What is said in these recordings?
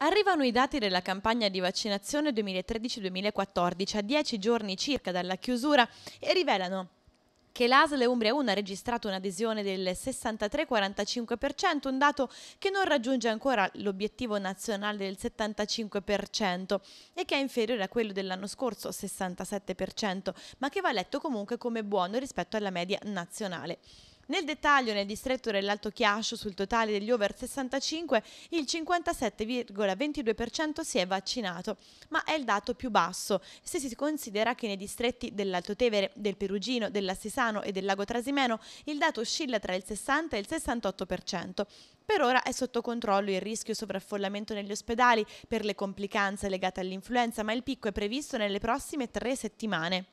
Arrivano i dati della campagna di vaccinazione 2013-2014, a 10 giorni circa dalla chiusura, e rivelano che l'ASL Umbria 1 ha registrato un'adesione del 63-45%, un dato che non raggiunge ancora l'obiettivo nazionale del 75% e che è inferiore a quello dell'anno scorso, 67%, ma che va letto comunque come buono rispetto alla media nazionale. Nel dettaglio nel distretto dell'Alto Chiascio sul totale degli over 65 il 57,22% si è vaccinato, ma è il dato più basso se si considera che nei distretti dell'Alto Tevere, del Perugino, dell'Assisano e del Lago Trasimeno il dato oscilla tra il 60 e il 68%. Per ora è sotto controllo il rischio sovraffollamento negli ospedali per le complicanze legate all'influenza, ma il picco è previsto nelle prossime tre settimane.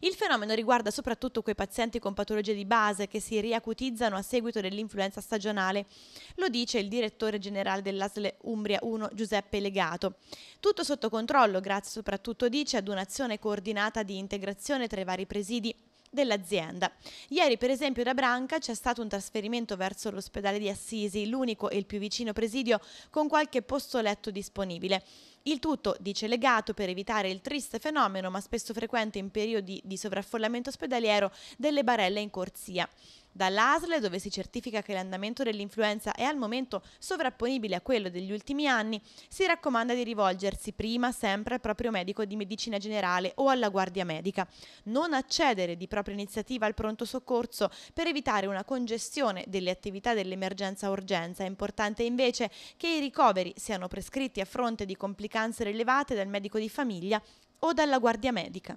Il fenomeno riguarda soprattutto quei pazienti con patologie di base che si riacutizzano a seguito dell'influenza stagionale. Lo dice il direttore generale dell'ASL Umbria 1 Giuseppe Legato. Tutto sotto controllo grazie soprattutto, dice, ad un'azione coordinata di integrazione tra i vari presidi dell'azienda. Ieri per esempio da Branca c'è stato un trasferimento verso l'ospedale di Assisi, l'unico e il più vicino presidio con qualche posto letto disponibile. Il tutto, dice legato, per evitare il triste fenomeno, ma spesso frequente in periodi di sovraffollamento ospedaliero, delle barelle in corsia dall'ASL dove si certifica che l'andamento dell'influenza è al momento sovrapponibile a quello degli ultimi anni, si raccomanda di rivolgersi prima sempre al proprio medico di medicina generale o alla guardia medica. Non accedere di propria iniziativa al pronto soccorso per evitare una congestione delle attività dell'emergenza urgenza. È importante invece che i ricoveri siano prescritti a fronte di complicanze rilevate dal medico di famiglia o dalla guardia medica.